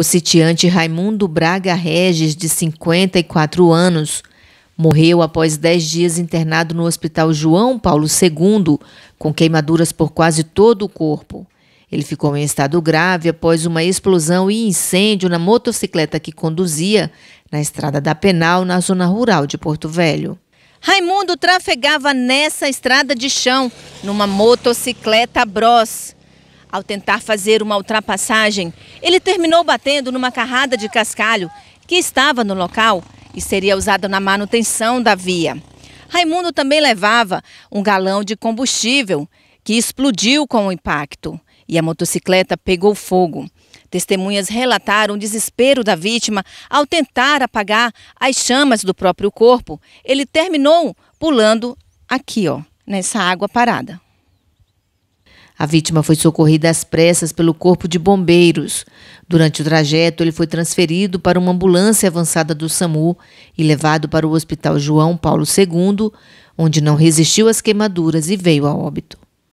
O sitiante Raimundo Braga Regis, de 54 anos, morreu após 10 dias internado no Hospital João Paulo II, com queimaduras por quase todo o corpo. Ele ficou em estado grave após uma explosão e incêndio na motocicleta que conduzia na estrada da Penal, na zona rural de Porto Velho. Raimundo trafegava nessa estrada de chão, numa motocicleta Bros. Ao tentar fazer uma ultrapassagem, ele terminou batendo numa carrada de cascalho que estava no local e seria usada na manutenção da via. Raimundo também levava um galão de combustível que explodiu com o impacto e a motocicleta pegou fogo. Testemunhas relataram o desespero da vítima ao tentar apagar as chamas do próprio corpo. Ele terminou pulando aqui, ó, nessa água parada. A vítima foi socorrida às pressas pelo Corpo de Bombeiros. Durante o trajeto, ele foi transferido para uma ambulância avançada do SAMU e levado para o Hospital João Paulo II, onde não resistiu às queimaduras e veio a óbito.